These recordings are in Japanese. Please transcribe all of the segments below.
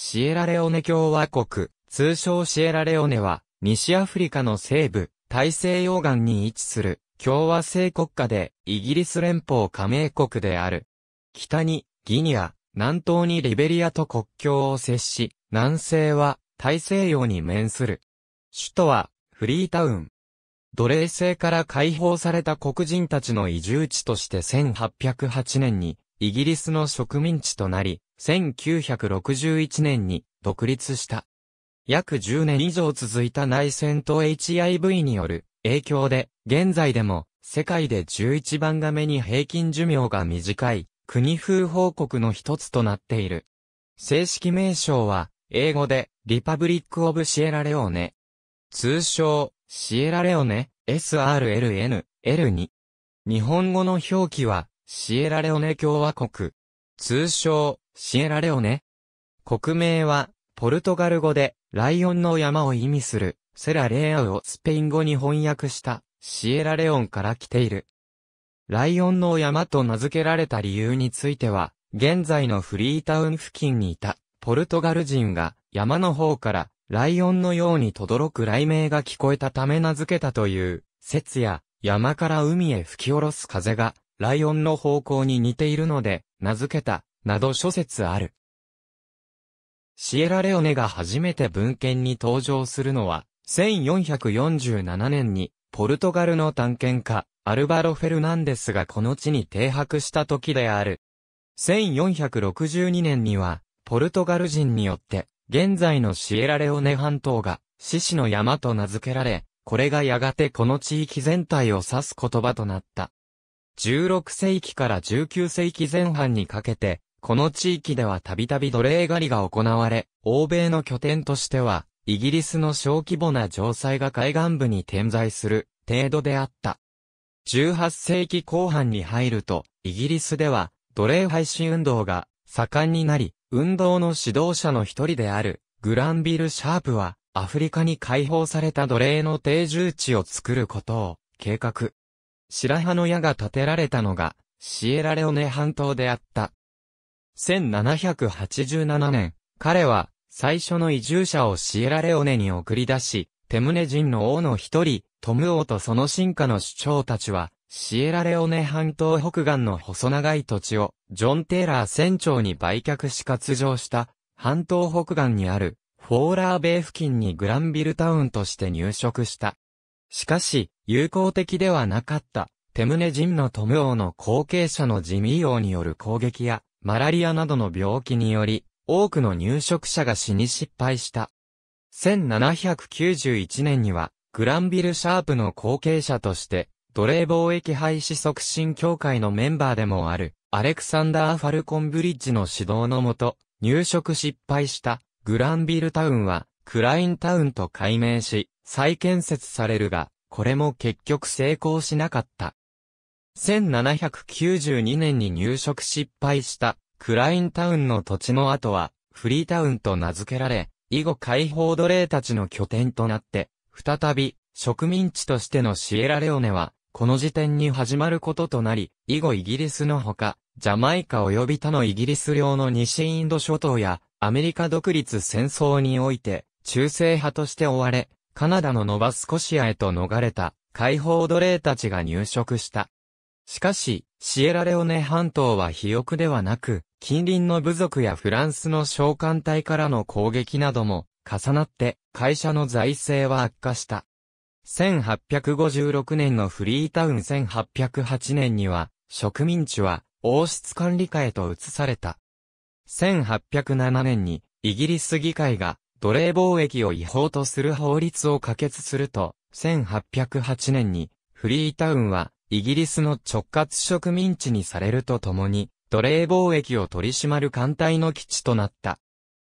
シエラレオネ共和国、通称シエラレオネは、西アフリカの西部、大西洋岸に位置する、共和制国家で、イギリス連邦加盟国である。北に、ギニア、南東にリベリアと国境を接し、南西は、大西洋に面する。首都は、フリータウン。奴隷制から解放された黒人たちの移住地として1808年にイギリスの植民地となり、1961年に独立した。約10年以上続いた内戦と HIV による影響で、現在でも世界で11番画目に平均寿命が短い国風報告の一つとなっている。正式名称は英語でリパブリック・オブ・シエラレオネ。通称シエラレオネ SRLN L2。日本語の表記はシエラレオネ共和国。通称、シエラレオネ。国名は、ポルトガル語で、ライオンの山を意味する、セラレアウをスペイン語に翻訳した、シエラレオンから来ている。ライオンの山と名付けられた理由については、現在のフリータウン付近にいた、ポルトガル人が、山の方から、ライオンのように轟く雷鳴が聞こえたため名付けたという、説や、山から海へ吹き下ろす風が、ライオンの方向に似ているので、名付けた、など諸説ある。シエラレオネが初めて文献に登場するのは、1447年に、ポルトガルの探検家、アルバロ・フェルナンデスがこの地に停泊した時である。1462年には、ポルトガル人によって、現在のシエラレオネ半島が、獅子の山と名付けられ、これがやがてこの地域全体を指す言葉となった。16世紀から19世紀前半にかけて、この地域ではたびたび奴隷狩りが行われ、欧米の拠点としては、イギリスの小規模な城塞が海岸部に点在する程度であった。18世紀後半に入ると、イギリスでは奴隷廃止運動が盛んになり、運動の指導者の一人であるグランビル・シャープは、アフリカに解放された奴隷の定住地を作ることを計画。白羽の矢が建てられたのが、シエラレオネ半島であった。1787年、彼は、最初の移住者をシエラレオネに送り出し、テムネ人の王の一人、トム王とその進化の主張たちは、シエラレオネ半島北岸の細長い土地を、ジョン・テイラー船長に売却し割譲した、半島北岸にある、フォーラーベイ付近にグランビルタウンとして入植した。しかし、友好的ではなかった、テムネ人のトム王の後継者のジミー王による攻撃や、マラリアなどの病気により、多くの入植者が死に失敗した。1791年には、グランビル・シャープの後継者として、奴隷貿易廃止促進協会のメンバーでもある、アレクサンダー・ファルコンブリッジの指導のもと、入植失敗した、グランビルタウンは、クラインタウンと改名し、再建設されるが、これも結局成功しなかった。1792年に入植失敗したクラインタウンの土地の後はフリータウンと名付けられ、以後解放奴隷たちの拠点となって、再び植民地としてのシエラレオネは、この時点に始まることとなり、以後イギリスのほか、ジャマイカ及び他のイギリス領の西インド諸島や、アメリカ独立戦争において、中世派として追われ、カナダのノバスコシアへと逃れた解放奴隷たちが入植した。しかし、シエラレオネ半島は肥沃ではなく、近隣の部族やフランスの召喚隊からの攻撃なども重なって会社の財政は悪化した。1856年のフリータウン1808年には植民地は王室管理下へと移された。1807年にイギリス議会が奴隷貿易を違法とする法律を可決すると、1808年に、フリータウンは、イギリスの直轄植民地にされるとともに、奴隷貿易を取り締まる艦隊の基地となった。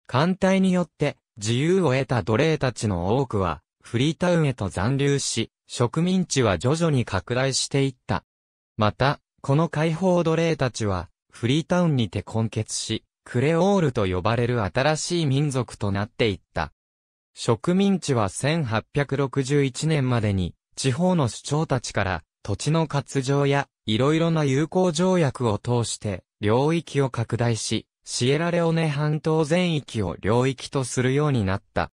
艦隊によって、自由を得た奴隷たちの多くは、フリータウンへと残留し、植民地は徐々に拡大していった。また、この解放奴隷たちは、フリータウンにて根結し、クレオールと呼ばれる新しい民族となっていった。植民地は1861年までに、地方の首長たちから、土地の割譲や、いろいろな友好条約を通して、領域を拡大し、シエラレオネ半島全域を領域とするようになった。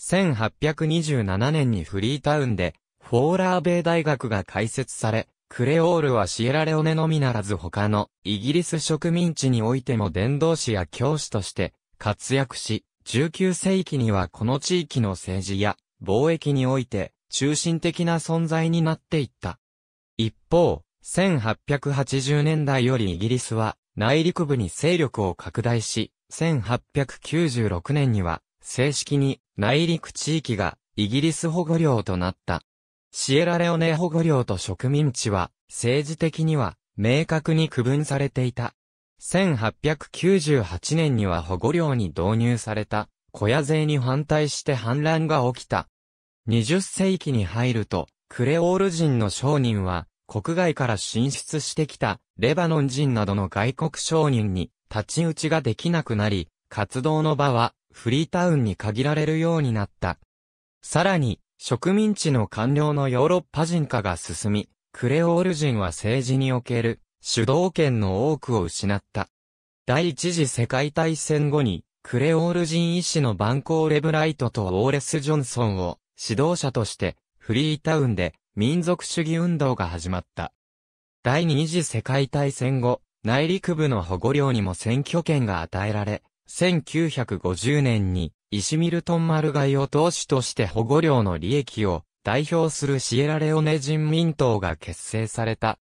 1827年にフリータウンで、フォーラー米大学が開設され、クレオールはシエラレオネのみならず他のイギリス植民地においても伝道師や教師として活躍し、19世紀にはこの地域の政治や貿易において中心的な存在になっていった。一方、1880年代よりイギリスは内陸部に勢力を拡大し、1896年には正式に内陸地域がイギリス保護領となった。シエラレオネ保護領と植民地は、政治的には、明確に区分されていた。1898年には保護領に導入された、小屋税に反対して反乱が起きた。20世紀に入ると、クレオール人の商人は、国外から進出してきた、レバノン人などの外国商人に、立ち打ちができなくなり、活動の場は、フリータウンに限られるようになった。さらに、植民地の官僚のヨーロッパ人化が進み、クレオール人は政治における主導権の多くを失った。第一次世界大戦後に、クレオール人医師のバンコーレブライトとオーレス・ジョンソンを指導者としてフリータウンで民族主義運動が始まった。第二次世界大戦後、内陸部の保護領にも選挙権が与えられ、1950年にイシミルトンマルガイを党首として保護領の利益を代表するシエラレオネ人民党が結成された。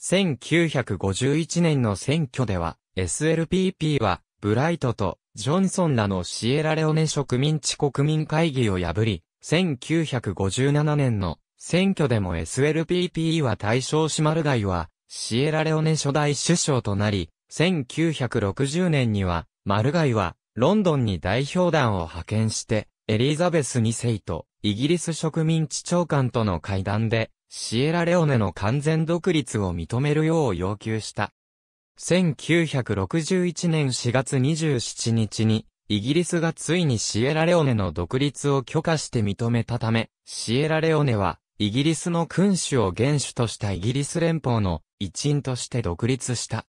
1951年の選挙では、SLPP は、ブライトとジョンソンらのシエラレオネ植民地国民会議を破り、1957年の選挙でも SLPP は対象シマルガイは、シエラレオネ初代首相となり、1960年には、マルガイは、ロンドンに代表団を派遣して、エリザベス2世とイギリス植民地長官との会談で、シエラレオネの完全独立を認めるよう要求した。1961年4月27日に、イギリスがついにシエラレオネの独立を許可して認めたため、シエラレオネは、イギリスの君主を元首としたイギリス連邦の一員として独立した。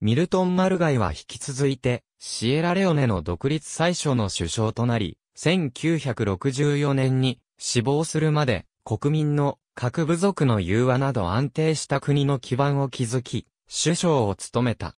ミルトン・マルガイは引き続いて、シエラレオネの独立最初の首相となり、1964年に死亡するまで、国民の各部族の融和など安定した国の基盤を築き、首相を務めた。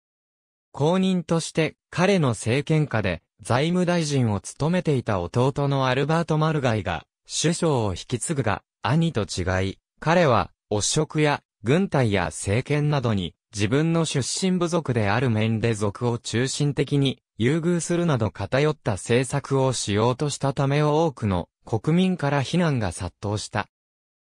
後任として彼の政権下で財務大臣を務めていた弟のアルバート・マルガイが首相を引き継ぐが兄と違い、彼は汚職や軍隊や政権などに自分の出身部族である面で族を中心的に優遇するなど偏った政策をしようとしたためを多くの国民から非難が殺到した。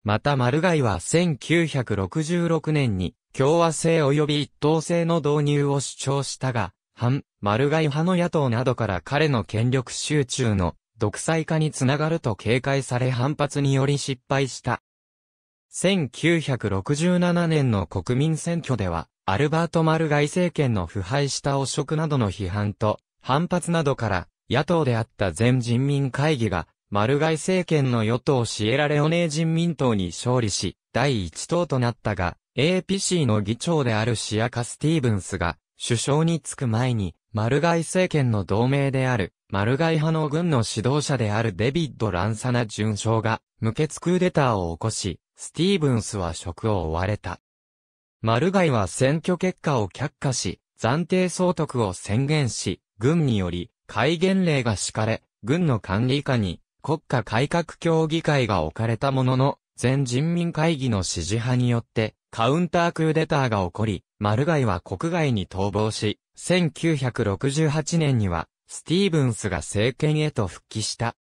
またマルガイは1966年に共和制及び一党制の導入を主張したが、反、マルガイ派の野党などから彼の権力集中の独裁化につながると警戒され反発により失敗した。1967年の国民選挙では、アルバート・マルガイ政権の腐敗した汚職などの批判と、反発などから、野党であった全人民会議が、マルガイ政権の与党シエラレオネー人民党に勝利し、第一党となったが、APC の議長であるシアカ・スティーブンスが、首相に就く前に、マルガイ政権の同盟である、マルガイ派の軍の指導者であるデビッド・ランサナ准将が、無血クーデターを起こし、スティーブンスは職を追われた。マルガイは選挙結果を却下し、暫定総督を宣言し、軍により、戒厳令が敷かれ、軍の管理下に、国家改革協議会が置かれたものの、全人民会議の支持派によって、カウンタークーデターが起こり、マルガイは国外に逃亡し、1968年には、スティーブンスが政権へと復帰した。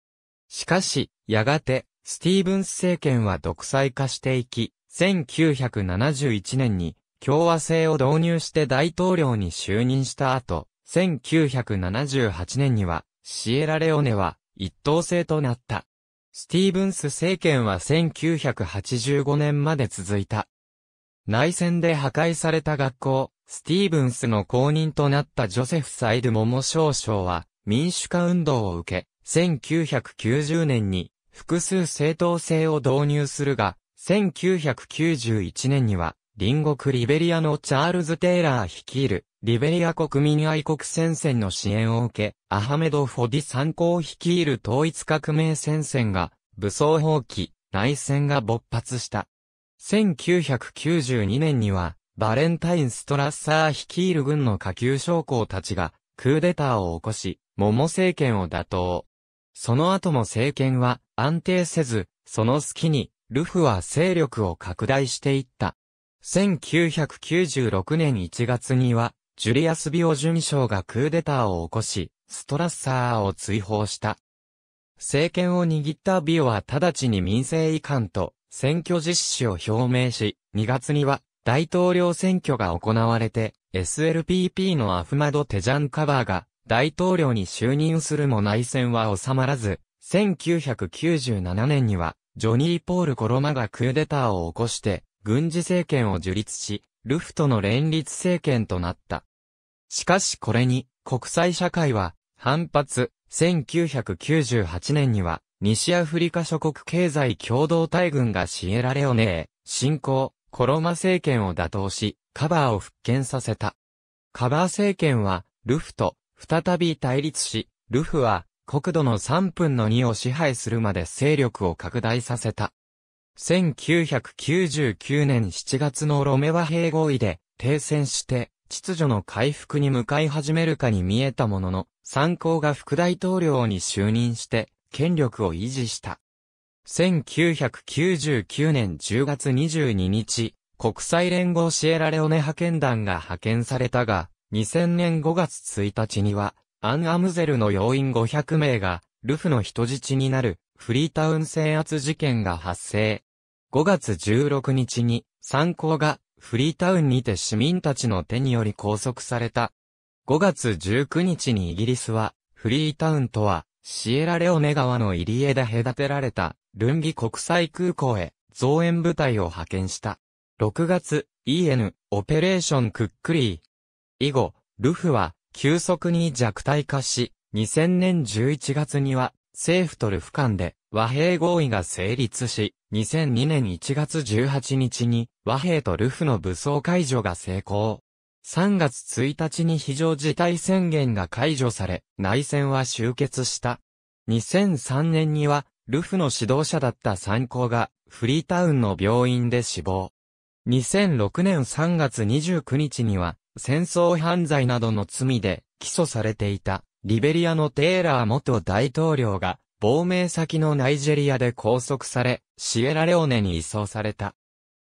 しかし、やがて、スティーブンス政権は独裁化していき、1971年に共和制を導入して大統領に就任した後、1978年にはシエラレオネは一党制となった。スティーブンス政権は1985年まで続いた。内戦で破壊された学校、スティーブンスの公認となったジョセフ・サイル・モモ少将は民主化運動を受け、1990年に複数正当性を導入するが、1991年には、隣国リベリアのチャールズ・テイラー率いる、リベリア国民愛国戦線の支援を受け、アハメド・フォディ参考率いる統一革命戦線が、武装放棄、内戦が勃発した。1992年には、バレンタイン・ストラッサー率いる軍の下級将校たちが、クーデターを起こし、モモ政権を打倒。その後も政権は、安定せず、その隙に、ルフは勢力を拡大していった。1996年1月には、ジュリアス・ビオ・ジ将がクーデターを起こし、ストラッサーを追放した。政権を握ったビオは直ちに民政移管と選挙実施を表明し、2月には大統領選挙が行われて、SLPP のアフマド・テジャンカバーが大統領に就任するも内戦は収まらず、1997年には、ジョニー・ポール・コロマがクーデターを起こして、軍事政権を樹立し、ルフとの連立政権となった。しかしこれに、国際社会は、反発、1998年には、西アフリカ諸国経済共同体軍がシエラレオネへ、侵攻、コロマ政権を打倒し、カバーを復権させた。カバー政権は、ルフと、再び対立し、ルフは、国土の3分の2を支配するまで勢力を拡大させた。1999年7月のロメワ併合意で停戦して秩序の回復に向かい始めるかに見えたものの、参考が副大統領に就任して権力を維持した。1999年10月22日、国際連合シエラレオネ派遣団が派遣されたが、2000年5月1日には、アン・アムゼルの要員500名が、ルフの人質になる、フリータウン制圧事件が発生。5月16日に、参考が、フリータウンにて市民たちの手により拘束された。5月19日にイギリスは、フリータウンとは、シエラレオネ川の入り江で隔てられた、ルンギ国際空港へ、増援部隊を派遣した。6月、EN、オペレーションクックリー。以後、ルフは、急速に弱体化し、2000年11月には政府とルフ間で和平合意が成立し、2002年1月18日に和平とルフの武装解除が成功。3月1日に非常事態宣言が解除され、内戦は終結した。2003年には、ルフの指導者だった参考が、フリータウンの病院で死亡。2006年3月29日には、戦争犯罪などの罪で起訴されていた、リベリアのテーラー元大統領が、亡命先のナイジェリアで拘束され、シエラレオネに移送された。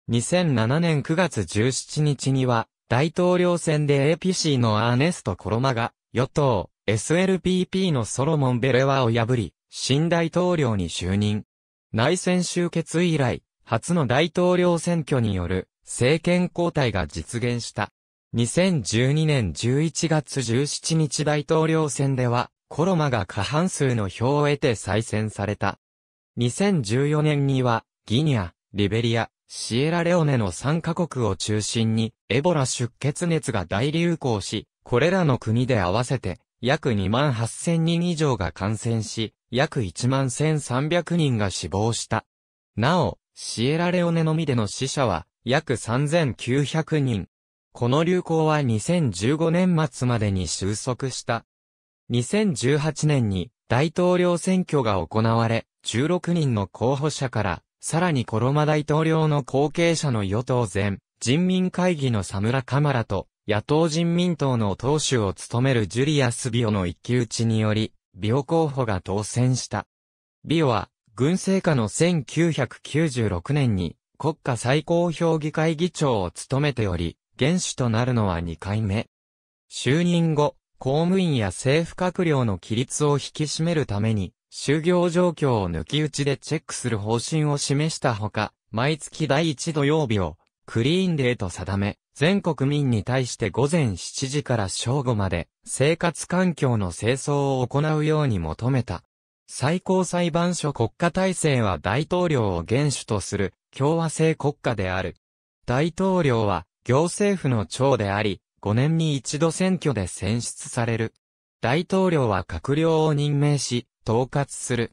2007年9月17日には、大統領選で APC のアーネスト・コロマが、与党、SLPP のソロモン・ベレワを破り、新大統領に就任。内戦終結以来、初の大統領選挙による政権交代が実現した。2012年11月17日大統領選では、コロマが過半数の票を得て再選された。2014年には、ギニア、リベリア、シエラレオネの3カ国を中心に、エボラ出血熱が大流行し、これらの国で合わせて、約2万8000人以上が感染し、約1万1300人が死亡した。なお、シエラレオネのみでの死者は、約3900人、この流行は2015年末までに収束した。2018年に大統領選挙が行われ、16人の候補者から、さらにコロマ大統領の後継者の与党前、人民会議のサムラ・カマラと、野党人民党の党首を務めるジュリアス・ビオの一騎打ちにより、ビオ候補が当選した。ビオは、軍政下の1996年に、国家最高評議会議長を務めており、元首となるのは2回目。就任後、公務員や政府閣僚の規律を引き締めるために、就業状況を抜き打ちでチェックする方針を示したほか、毎月第1土曜日を、クリーンデーと定め、全国民に対して午前7時から正午まで、生活環境の清掃を行うように求めた。最高裁判所国家体制は大統領を元首とする共和制国家である。大統領は行政府の長であり、5年に一度選挙で選出される。大統領は閣僚を任命し、統括する。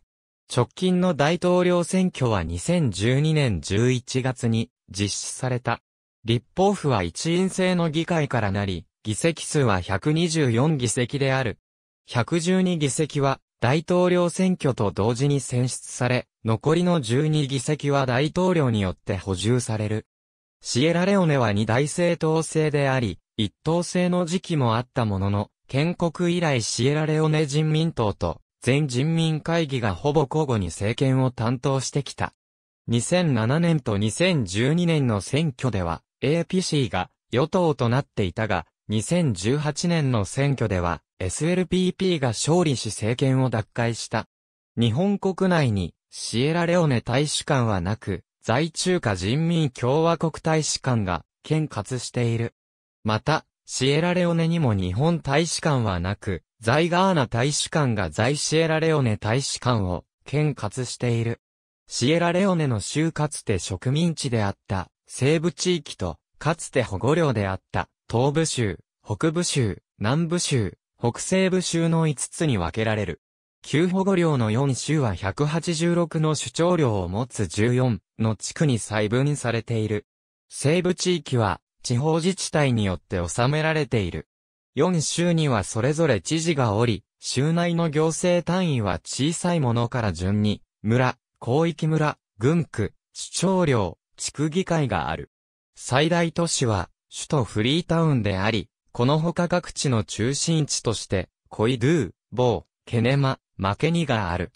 直近の大統領選挙は2012年11月に実施された。立法府は一員制の議会からなり、議席数は124議席である。112議席は大統領選挙と同時に選出され、残りの12議席は大統領によって補充される。シエラレオネは二大政党制であり、一党制の時期もあったものの、建国以来シエラレオネ人民党と全人民会議がほぼ交互に政権を担当してきた。2007年と2012年の選挙では APC が与党となっていたが、2018年の選挙では SLPP が勝利し政権を奪回した。日本国内にシエラレオネ大使館はなく、在中華人民共和国大使館が兼轄している。また、シエラレオネにも日本大使館はなく、在ガーナ大使館が在シエラレオネ大使館を兼轄している。シエラレオネの州かつて植民地であった西部地域と、かつて保護領であった東部州、北部州、南部州、北西部州の5つに分けられる。旧保護領の4州は186の主張領を持つ14の地区に細分されている。西部地域は地方自治体によって収められている。4州にはそれぞれ知事がおり、州内の行政単位は小さいものから順に、村、広域村、郡区、市長領、地区議会がある。最大都市は、首都フリータウンであり、この他各地の中心地として、コイドゥー、ボー、ケネマ、マケニがある。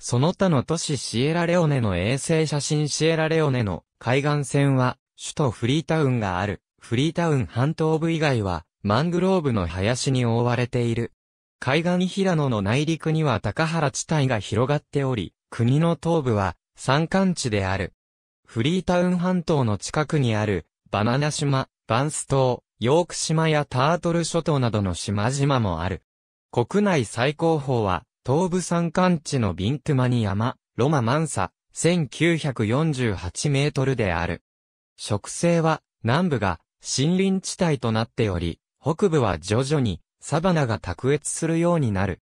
その他の都市シエラレオネの衛星写真シエラレオネの海岸線は、首都フリータウンがある、フリータウン半島部以外は、マングローブの林に覆われている。海岸平野の内陸には高原地帯が広がっており、国の東部は山間地である。フリータウン半島の近くにある、バナナ島、バンス島、ヨーク島やタートル諸島などの島々もある。国内最高峰は、東部山間地のビントゥマニ山、ロママンサ、1948メートルである。植生は、南部が森林地帯となっており、北部は徐々にサバナが卓越するようになる。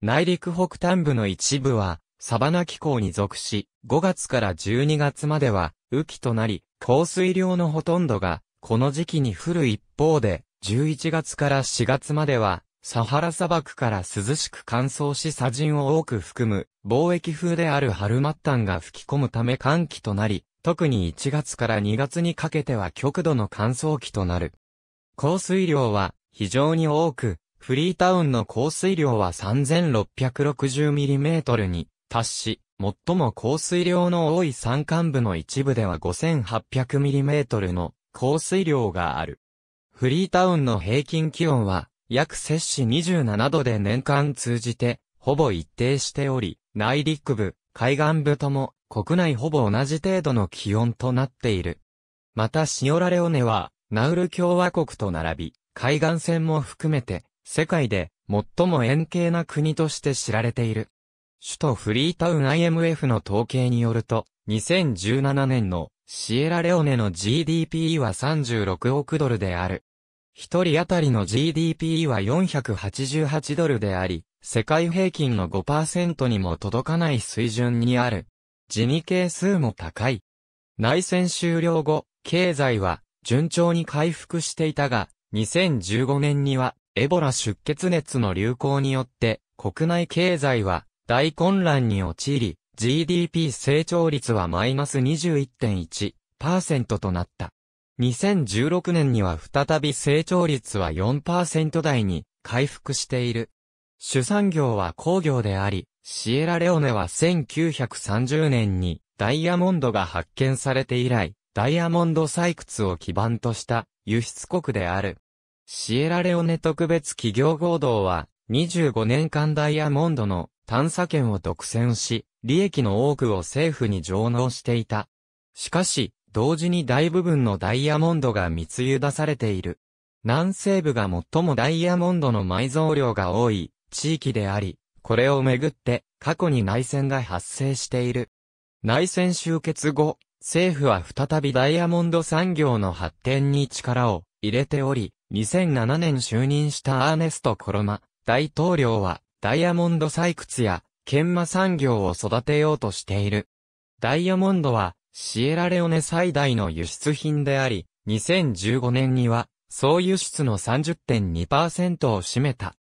内陸北端部の一部は、サバナ気候に属し、5月から12月までは、雨季となり、降水量のほとんどが、この時期に降る一方で、11月から4月までは、サハラ砂漠から涼しく乾燥し砂塵を多く含む、貿易風であるハルマッタンが吹き込むため寒気となり、特に1月から2月にかけては極度の乾燥期となる。降水量は非常に多く、フリータウンの降水量は 3660mm に達し、最も降水量の多い山間部の一部では 5800mm の降水量がある。フリータウンの平均気温は約摂氏27度で年間通じて、ほぼ一定しており、内陸部、海岸部とも、国内ほぼ同じ程度の気温となっている。またシオラレオネは、ナウル共和国と並び、海岸線も含めて、世界で最も円形な国として知られている。首都フリータウン IMF の統計によると、2017年のシエラレオネの GDP は36億ドルである。一人当たりの GDP は488ドルであり、世界平均の5%にも届かない水準にある。地味係数も高い。内戦終了後、経済は順調に回復していたが、2015年にはエボラ出血熱の流行によって国内経済は大混乱に陥り、GDP 成長率はマイナス21.1%となった。2016年には再び成長率は4%台に回復している。主産業は工業であり、シエラレオネは1930年にダイヤモンドが発見されて以来、ダイヤモンド採掘を基盤とした輸出国である。シエラレオネ特別企業合同は25年間ダイヤモンドの探査権を独占し、利益の多くを政府に上納していた。しかし、同時に大部分のダイヤモンドが密輸出されている。南西部が最もダイヤモンドの埋蔵量が多い地域であり、これをめぐって過去に内戦が発生している。内戦終結後、政府は再びダイヤモンド産業の発展に力を入れており、2007年就任したアーネスト・コロマ大統領はダイヤモンド採掘や研磨産業を育てようとしている。ダイヤモンドはシエラレオネ最大の輸出品であり、2015年には、総輸出の30.2%を占めた。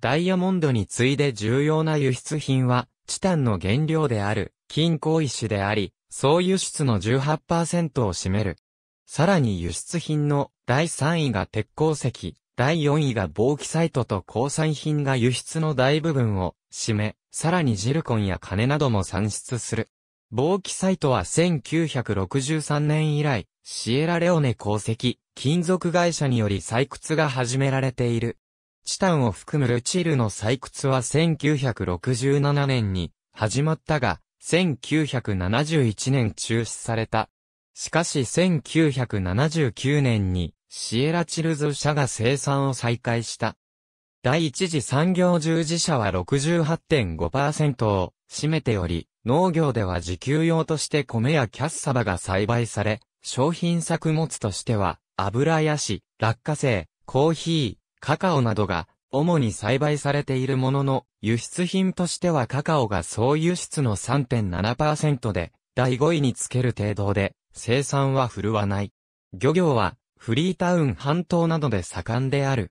ダイヤモンドに次いで重要な輸出品は、チタンの原料である、金鉱石であり、総輸出の18%を占める。さらに輸出品の第3位が鉄鉱石、第4位が防気サイトと鉱産品が輸出の大部分を占め、さらにジルコンや金なども産出する。防機サイトは1963年以来、シエラレオネ鉱石、金属会社により採掘が始められている。チタンを含むルチルの採掘は1967年に始まったが、1971年中止された。しかし1979年にシエラチルズ社が生産を再開した。第一次産業従事者は68.5%を占めており、農業では自給用として米やキャッサバが栽培され、商品作物としては、油やし、落花生、コーヒー、カカオなどが、主に栽培されているものの、輸出品としてはカカオが総輸出の3.7%で、第5位につける程度で、生産は振るわない。漁業は、フリータウン半島などで盛んである。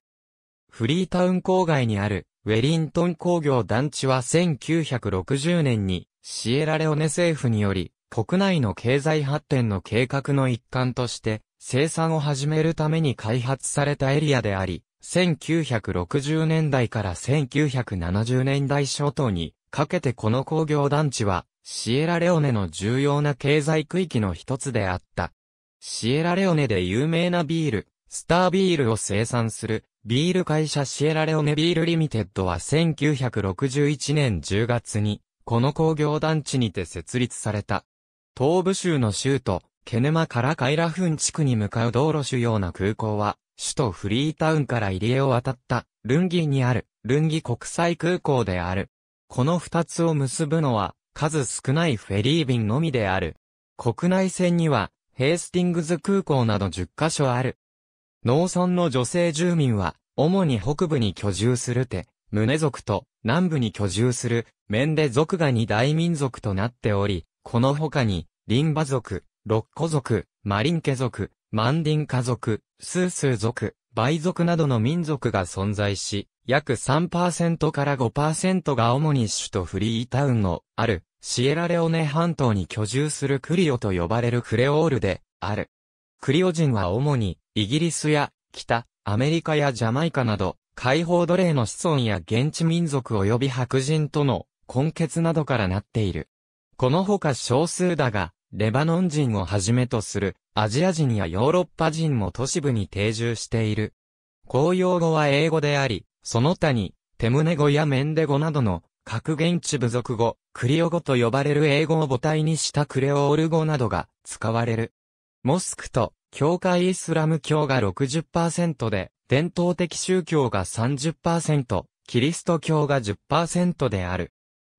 フリータウン郊外にある、ウェリントン工業団地は1960年にシエラレオネ政府により、国内の経済発展の計画の一環として、生産を始めるために開発されたエリアであり、1960年代から1970年代初頭にかけてこの工業団地は、シエラレオネの重要な経済区域の一つであった。シエラレオネで有名なビール、スタービールを生産する、ビール会社シエラレオネビールリミテッドは1961年10月に、この工業団地にて設立された。東部州の州都、ケネマからカイラフン地区に向かう道路主要な空港は、首都フリータウンから入江を渡った、ルンギにある、ルンギ国際空港である。この二つを結ぶのは、数少ないフェリー便のみである。国内線には、ヘイスティングズ空港など10カ所ある。農村の女性住民は、主に北部に居住するて、胸族と南部に居住するメンデ族が二大民族となっており、この他に、リンバ族、ロッコ族、マリンケ族、マンディン家族、スースー族、バイ族などの民族が存在し、約3%から5%が主に首都フリータウンのあるシエラレオネ半島に居住するクリオと呼ばれるクレオールである。クリオ人は主にイギリスや北アメリカやジャマイカなど解放奴隷の子孫や現地民族及び白人との根結などからなっている。このほか少数だが、レバノン人をはじめとするアジア人やヨーロッパ人も都市部に定住している。公用語は英語であり、その他に、テムネ語やメンデ語などの各現地部族語、クリオ語と呼ばれる英語を母体にしたクレオール語などが使われる。モスクと教会イスラム教が60%で、伝統的宗教が30%、キリスト教が10%である。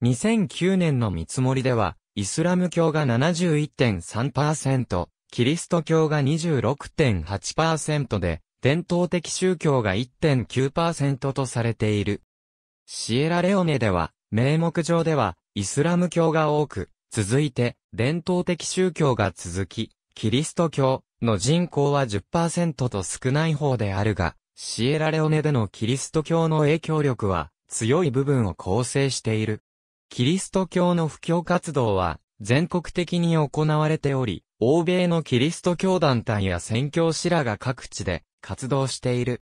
2009年の見積もりでは、イスラム教が71.3%、キリスト教が26.8%で、伝統的宗教が1.9%とされている。シエラレオネでは、名目上では、イスラム教が多く、続いて、伝統的宗教が続き、キリスト教、の人口は10%と少ない方であるが、シエラレオネでのキリスト教の影響力は強い部分を構成している。キリスト教の布教活動は全国的に行われており、欧米のキリスト教団体や宣教師らが各地で活動している。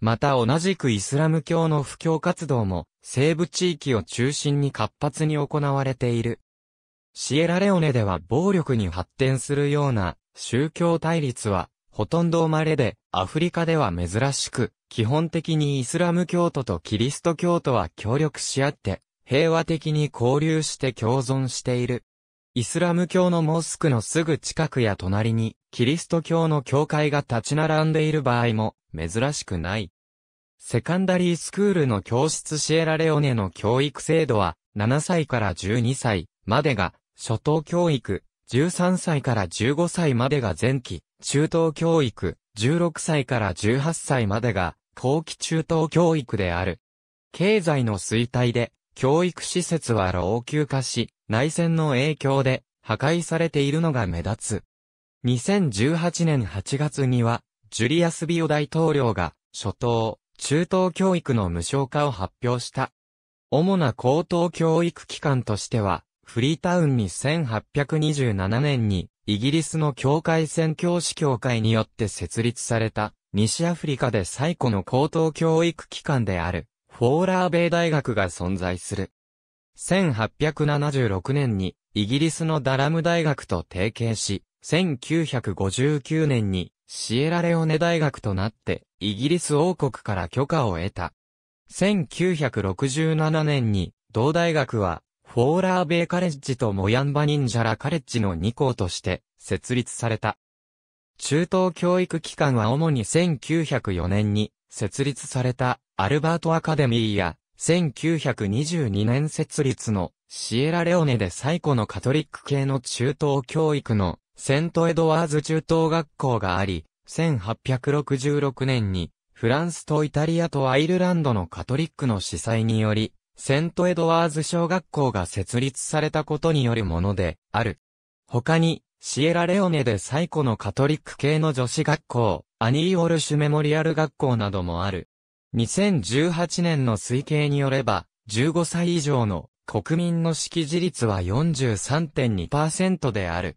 また同じくイスラム教の布教活動も西部地域を中心に活発に行われている。シエラレオネでは暴力に発展するような宗教対立は、ほとんど生まれで、アフリカでは珍しく、基本的にイスラム教徒とキリスト教徒は協力し合って、平和的に交流して共存している。イスラム教のモスクのすぐ近くや隣に、キリスト教の教会が立ち並んでいる場合も、珍しくない。セカンダリースクールの教室シエラレオネの教育制度は、7歳から12歳までが、初等教育、13歳から15歳までが前期、中等教育、16歳から18歳までが、後期中等教育である。経済の衰退で、教育施設は老朽化し、内戦の影響で、破壊されているのが目立つ。2018年8月には、ジュリアス・ビオ大統領が、初等、中等教育の無償化を発表した。主な高等教育機関としては、フリータウンに1827年に、イギリスの教会宣教師協会によって設立された、西アフリカで最古の高等教育機関である、フォーラーベイ大学が存在する。1876年に、イギリスのダラム大学と提携し、1959年に、シエラレオネ大学となって、イギリス王国から許可を得た。1967年に、同大学は、フォーラーベイカレッジとモヤンバニンジャラカレッジの2校として設立された。中等教育機関は主に1904年に設立されたアルバートアカデミーや1922年設立のシエラレオネで最古のカトリック系の中等教育のセントエドワーズ中等学校があり、1866年にフランスとイタリアとアイルランドのカトリックの司祭によりセントエドワーズ小学校が設立されたことによるものである。他に、シエラレオネで最古のカトリック系の女子学校、アニー・オルシュメモリアル学校などもある。2018年の推計によれば、15歳以上の国民の識字率は43.2%である。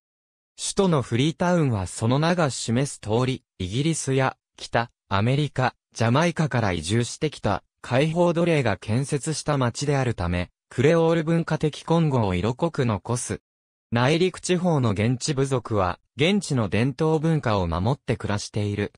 首都のフリータウンはその名が示す通り、イギリスや北、アメリカ、ジャマイカから移住してきた解放奴隷が建設した町であるため、クレオール文化的混合を色濃く残す。内陸地方の現地部族は、現地の伝統文化を守って暮らしている。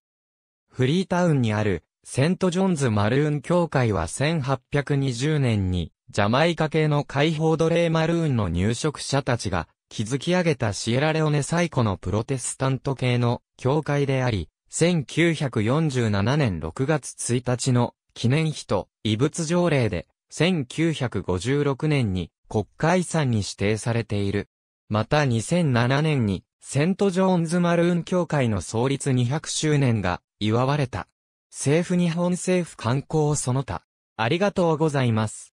フリータウンにある、セントジョンズマルーン協会は1820年に、ジャマイカ系の解放奴隷マルーンの入植者たちが、築き上げたシエラレオネ最古のプロテスタント系の教会であり、1947年6月1日の記念碑と遺物条例で1956年に国家遺産に指定されている。また2007年にセントジョーンズマルーン協会の創立200周年が祝われた。政府日本政府観光その他。ありがとうございます。